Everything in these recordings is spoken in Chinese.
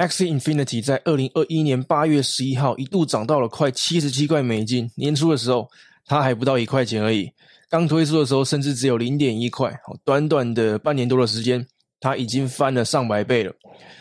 x Infinity 在二零二一年八月十一号一度涨到了快七十七块美金，年初的时候它还不到一块钱而已，刚推出的时候甚至只有零点一块。短短的半年多的时间，它已经翻了上百倍了。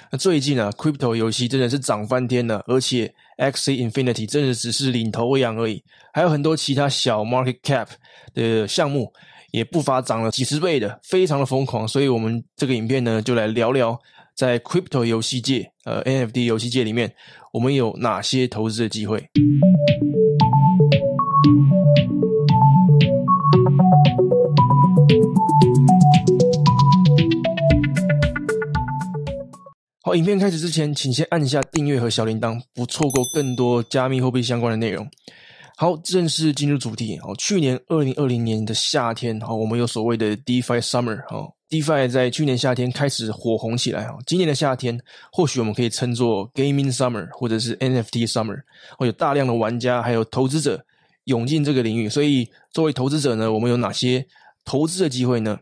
那最近呢，Crypto 游戏真的是涨翻天了，而且 x Infinity 真的只是领头羊而已，还有很多其他小 Market Cap 的项目也不乏涨了几十倍的，非常的疯狂。所以，我们这个影片呢，就来聊聊。在 crypto 游戏界，呃，NFT 游戏界里面，我们有哪些投资的机会？好，影片开始之前，请先按下订阅和小铃铛，不错过更多加密货币相关的内容。好，正式进入主题。好，去年二零二零年的夏天，好，我们有所谓的 DeFi Summer，好。DeFi 在去年夏天开始火红起来哈，今年的夏天或许我们可以称作 Gaming Summer 或者是 NFT Summer，会有大量的玩家还有投资者涌进这个领域，所以作为投资者呢，我们有哪些投资的机会呢？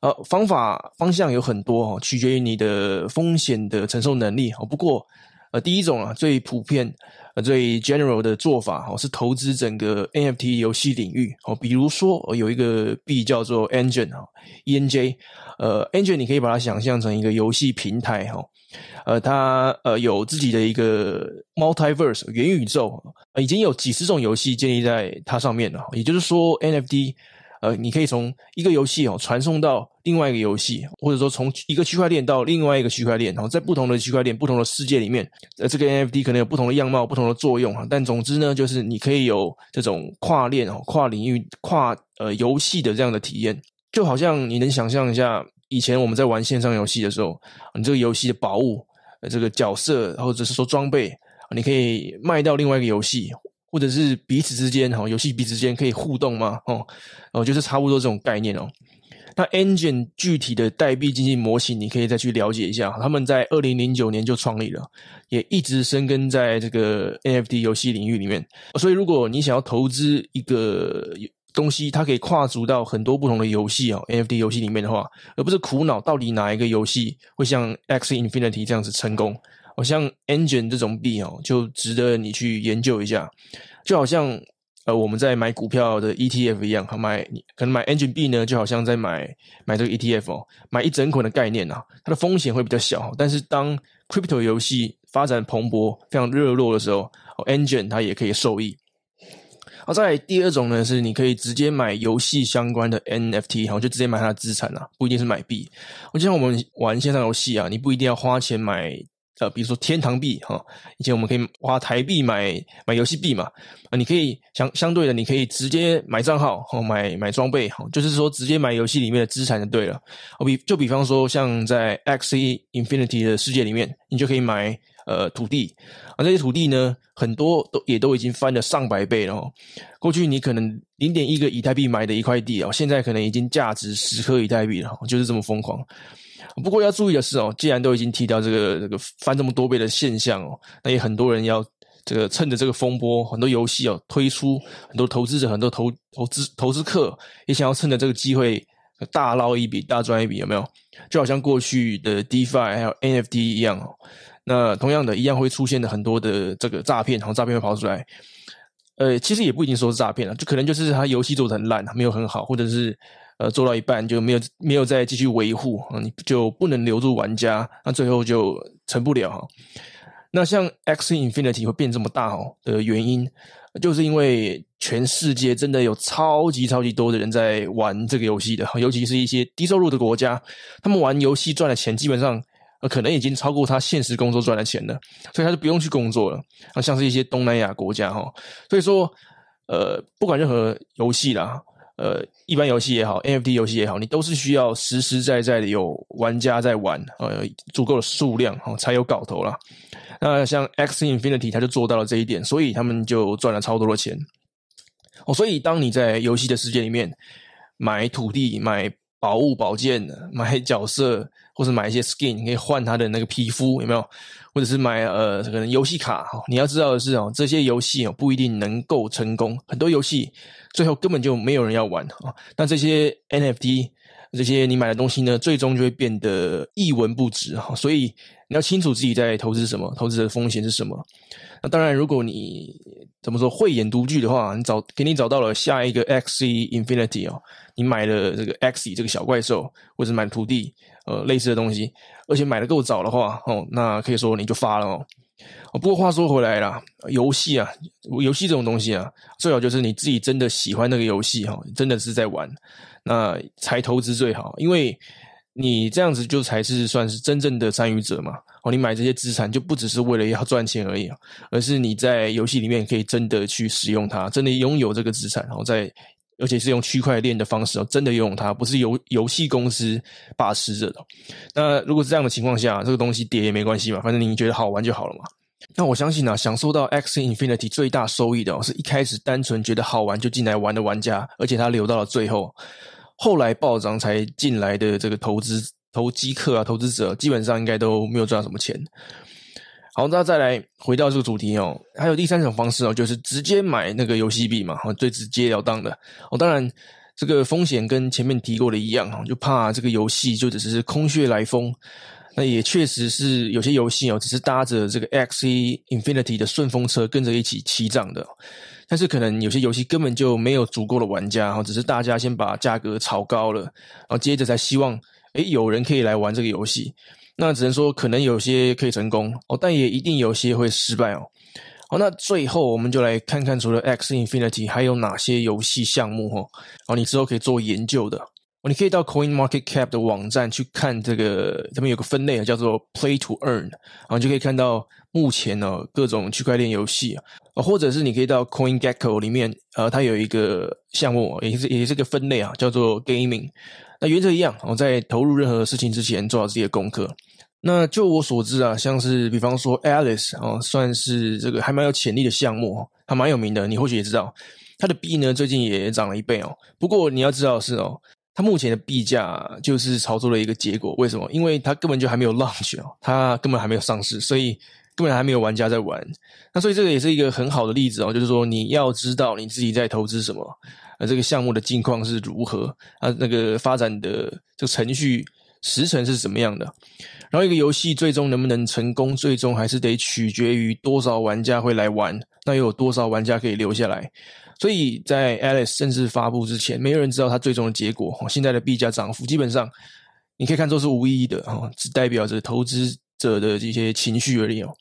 呃，方法方向有很多哦，取决于你的风险的承受能力哦。不过，呃，第一种啊，最普遍。最 general 的做法，哦，是投资整个 NFT 游戏领域，哦。比如说有一个币叫做 Engine，哈 E N J，呃 Engine 你可以把它想象成一个游戏平台，哈，呃它呃有自己的一个 Multiverse 元宇宙，已经有几十种游戏建立在它上面了，也就是说 NFT。呃，你可以从一个游戏哦传送到另外一个游戏，或者说从一个区块链到另外一个区块链，然后在不同的区块链、不同的世界里面，呃，这个 NFT 可能有不同的样貌、不同的作用哈。但总之呢，就是你可以有这种跨链哦、跨领域、跨呃游戏的这样的体验，就好像你能想象一下，以前我们在玩线上游戏的时候，你这个游戏的宝物、这个角色或者是说装备，你可以卖到另外一个游戏。或者是彼此之间哈，游戏彼此之间可以互动吗？哦，哦，就是差不多这种概念哦。那 Engine 具体的代币经济模型，你可以再去了解一下。他们在二零零九年就创立了，也一直深耕在这个 NFT 游戏领域里面。所以，如果你想要投资一个东西，它可以跨足到很多不同的游戏啊，NFT 游戏里面的话，而不是苦恼到底哪一个游戏会像 X Infinity 这样子成功。好像 Engine 这种币哦，就值得你去研究一下。就好像呃，我们在买股票的 ETF 一样，买你可能买 Engine 币呢，就好像在买买这个 ETF 哦，买一整捆的概念啊，它的风险会比较小。但是当 Crypto 游戏发展蓬勃、非常热络的时候，Engine 它也可以受益。而在第二种呢，是你可以直接买游戏相关的 NFT，好，就直接买它的资产啊，不一定是买币。我就像我们玩线上游戏啊，你不一定要花钱买。呃，比如说天堂币哈，以前我们可以花台币买买游戏币嘛，啊，你可以相相对的，你可以直接买账号哦，买买装备哈，就是说直接买游戏里面的资产就对了。哦，比就比方说像在 X Infinity 的世界里面，你就可以买呃土地，啊，这些土地呢很多都也都已经翻了上百倍了。过去你可能零点一个以太币买的一块地哦，现在可能已经价值十颗以太币了，就是这么疯狂。不过要注意的是哦，既然都已经提到这个这个翻这么多倍的现象哦，那也很多人要这个趁着这个风波，很多游戏哦推出，很多投资者、很多投投资、投资客也想要趁着这个机会大捞一笔、大赚一笔，有没有？就好像过去的 DeFi 还有 NFT 一样哦，那同样的一样会出现的很多的这个诈骗，然后诈骗会跑出来。呃，其实也不一定说是诈骗了，就可能就是他游戏做的很烂，没有很好，或者是。呃，做到一半就没有没有再继续维护啊，你就不能留住玩家，那最后就成不了。那像《X Infinity》会变这么大哦的原因，就是因为全世界真的有超级超级多的人在玩这个游戏的，尤其是一些低收入的国家，他们玩游戏赚的钱基本上可能已经超过他现实工作赚的钱了，所以他就不用去工作了。啊，像是一些东南亚国家哈，所以说呃，不管任何游戏啦。呃，一般游戏也好，NFT 游戏也好，你都是需要实实在在的有玩家在玩，呃，足够的数量哦，才有搞头了。那像 X Infinity，他就做到了这一点，所以他们就赚了超多的钱。哦，所以当你在游戏的世界里面买土地、买。宝物、宝剑的买角色，或者买一些 skin 可以换他的那个皮肤，有没有？或者是买呃，可能游戏卡哈。你要知道的是哦，这些游戏哦不一定能够成功，很多游戏最后根本就没有人要玩啊。那这些 NFT。这些你买的东西呢，最终就会变得一文不值哈。所以你要清楚自己在投资什么，投资的风险是什么。那当然，如果你怎么说慧眼独具的话，你找给你找到了下一个 XC Infinity 哦，你买了这个 XC 这个小怪兽，或者买土地，呃，类似的东西，而且买的够早的话哦，那可以说你就发了哦。哦，不过话说回来啦，游戏啊，游戏这种东西啊，最好就是你自己真的喜欢那个游戏哈，真的是在玩，那才投资最好，因为你这样子就才是算是真正的参与者嘛。哦，你买这些资产就不只是为了要赚钱而已而是你在游戏里面可以真的去使用它，真的拥有这个资产，然后再。而且是用区块链的方式哦，真的拥有它，不是游游戏公司把持着的。那如果是这样的情况下，这个东西跌也没关系嘛，反正你觉得好玩就好了嘛。那我相信啊，享受到 X Infinity 最大收益的是一开始单纯觉得好玩就进来玩的玩家，而且他留到了最后，后来暴涨才进来的这个投资投机客啊、投资者，基本上应该都没有赚到什么钱。好，那再来回到这个主题哦。还有第三种方式哦，就是直接买那个游戏币嘛。哦，最直接了当的。哦，当然这个风险跟前面提过的一样哦，就怕这个游戏就只是空穴来风。那也确实是有些游戏哦，只是搭着这个 XE Infinity 的顺风车跟着一起起涨的。但是可能有些游戏根本就没有足够的玩家，哈，只是大家先把价格炒高了，然后接着才希望哎有人可以来玩这个游戏。那只能说，可能有些可以成功哦，但也一定有些会失败哦。好，那最后我们就来看看，除了《X Infinity》还有哪些游戏项目哦，哦，你之后可以做研究的哦，你可以到 Coin Market Cap 的网站去看这个，他们有个分类啊，叫做 Play to Earn，然后就可以看到目前呢各种区块链游戏啊，或者是你可以到 Coin Gecko 里面，呃，它有一个项目也是也是个分类啊，叫做 Gaming。那原则一样，我在投入任何事情之前，做好自己的功课。那就我所知啊，像是比方说 Alice 啊，算是这个还蛮有潜力的项目，还蛮有名的。你或许也知道，它的币呢最近也涨了一倍哦。不过你要知道的是哦，它目前的币价就是操作的一个结果。为什么？因为它根本就还没有 launch 哦，它根本还没有上市，所以根本还没有玩家在玩。那所以这个也是一个很好的例子哦，就是说你要知道你自己在投资什么，呃，这个项目的境况是如何，啊，那个发展的这个程序。时辰是什么样的？然后一个游戏最终能不能成功，最终还是得取决于多少玩家会来玩，那又有多少玩家可以留下来。所以在 Alice 正式发布之前，没有人知道它最终的结果。现在的币价涨幅基本上你可以看作是无意义的哦，只代表着投资者的这些情绪而已哦。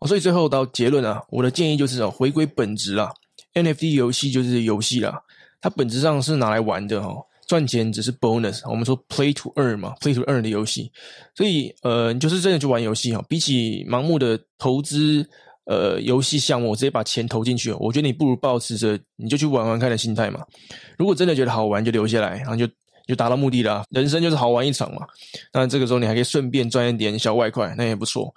哦，所以最后到结论啊，我的建议就是回归本质啊，NFT 游戏就是游戏啦，它本质上是拿来玩的哈。赚钱只是 bonus，我们说 play to earn 嘛，play to earn 的游戏，所以呃，你就是真的去玩游戏哈，比起盲目的投资呃游戏项目，我直接把钱投进去，我觉得你不如保持着你就去玩玩看的心态嘛。如果真的觉得好玩，就留下来，然后就就达到目的了。人生就是好玩一场嘛，那这个时候你还可以顺便赚一点小外快，那也不错。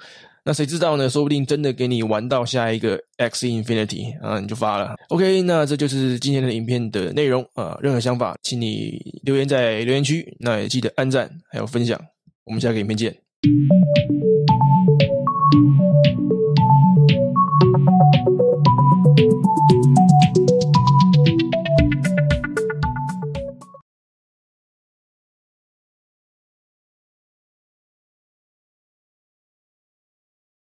那谁知道呢？说不定真的给你玩到下一个 X Infinity 啊，你就发了。OK，那这就是今天的影片的内容啊。任何想法，请你留言在留言区。那也记得按赞，还有分享。我们下个影片见。